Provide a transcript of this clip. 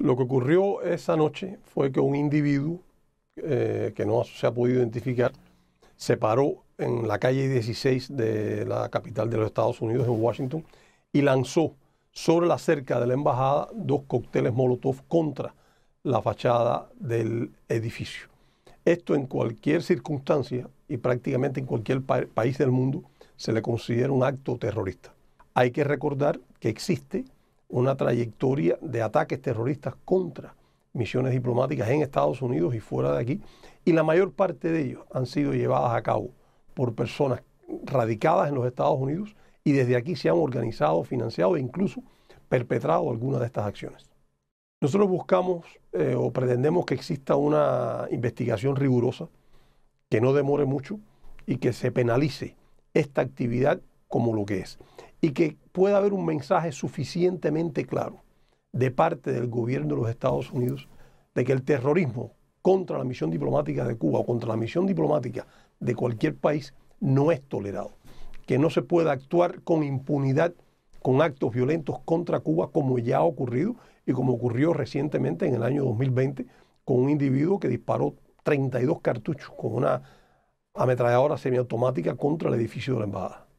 Lo que ocurrió esa noche fue que un individuo eh, que no se ha podido identificar se paró en la calle 16 de la capital de los Estados Unidos, en Washington, y lanzó sobre la cerca de la embajada dos cócteles Molotov contra la fachada del edificio. Esto en cualquier circunstancia y prácticamente en cualquier país del mundo se le considera un acto terrorista. Hay que recordar que existe una trayectoria de ataques terroristas contra misiones diplomáticas en Estados Unidos y fuera de aquí, y la mayor parte de ellos han sido llevadas a cabo por personas radicadas en los Estados Unidos y desde aquí se han organizado, financiado e incluso perpetrado algunas de estas acciones. Nosotros buscamos eh, o pretendemos que exista una investigación rigurosa, que no demore mucho y que se penalice esta actividad como lo que es. Y que pueda haber un mensaje suficientemente claro de parte del gobierno de los Estados Unidos de que el terrorismo contra la misión diplomática de Cuba o contra la misión diplomática de cualquier país no es tolerado. Que no se pueda actuar con impunidad con actos violentos contra Cuba como ya ha ocurrido y como ocurrió recientemente en el año 2020 con un individuo que disparó 32 cartuchos con una ametralladora semiautomática contra el edificio de la embajada.